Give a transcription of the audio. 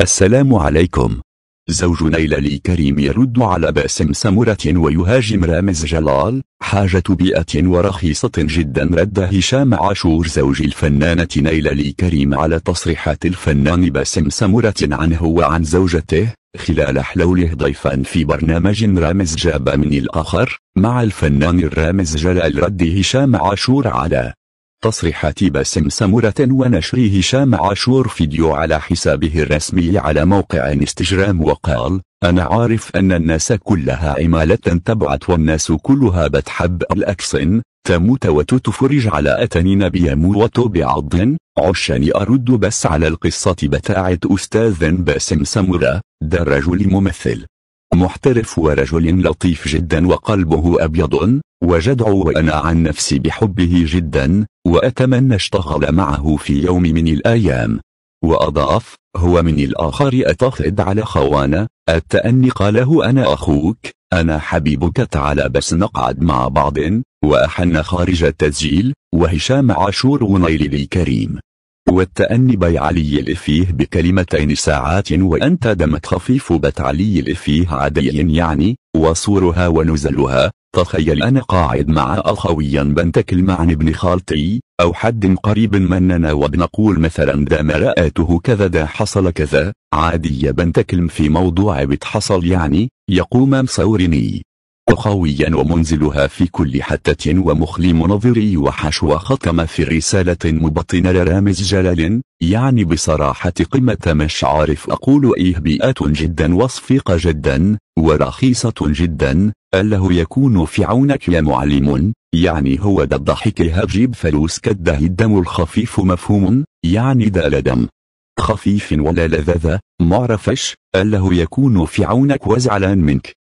السلام عليكم زوج نيلالي كريم يرد على باسم سمرة ويهاجم رامز جلال حاجة بيئة ورخيصة جدا رد هشام عاشور زوج الفنانة نيلالي كريم على تصريحات الفنان باسم سمرة عنه وعن زوجته خلال حلوله ضيفا في برنامج رامز جاب من الآخر مع الفنان الرامز جلال رد هشام عاشور على تصريحات باسم سمرة ونشر هشام عاشور فيديو على حسابه الرسمي على موقع انستجرام وقال أنا عارف أن الناس كلها عمالة تبعت والناس كلها بتحب الأكسن تموت وتتفرج على أتنين بيموت بعض عشاني أرد بس على القصة بتاعت أستاذ باسم سمرة ده الرجل ممثل محترف ورجل لطيف جدا وقلبه أبيض وجدع وأنا عن نفسي بحبه جدا وأتمنى اشتغل معه في يوم من الأيام وأضاف هو من الآخر أتخذ على خوانا التأني قاله أنا أخوك أنا حبيبك تعال بس نقعد مع بعض وأحن خارج التسجيل وهشام عاشور ونيل الكريم والتأني بيعلي الإفيه بكلمتين ساعات وأنت دمك خفيف بتعلي الإفيه عادي يعني وصورها ونزلها تخيل أنا قاعد مع أخويا بنتك المعن ابن خالتي أو حد قريب مننا وبنقول مثلا ده مرأته كذا دا حصل كذا عادي بنتكلم في موضوع بتحصل يعني يقوم مصورني وقويا ومنزلها في كل حتة ومخلي منظري وحشو ختم في رسالة مبطنة لرامز جلال يعني بصراحة قمة مش عارف أقول إيه بيئة جدا وصفيقة جدا ورخيصة جدا أله يكون في عونك يا معلم يعني هو ده الضحك هجيب فلوس كده الدم الخفيف مفهوم يعني ده لدم خفيف ولا لذذة معرفش أله يكون في عونك وزعلان منك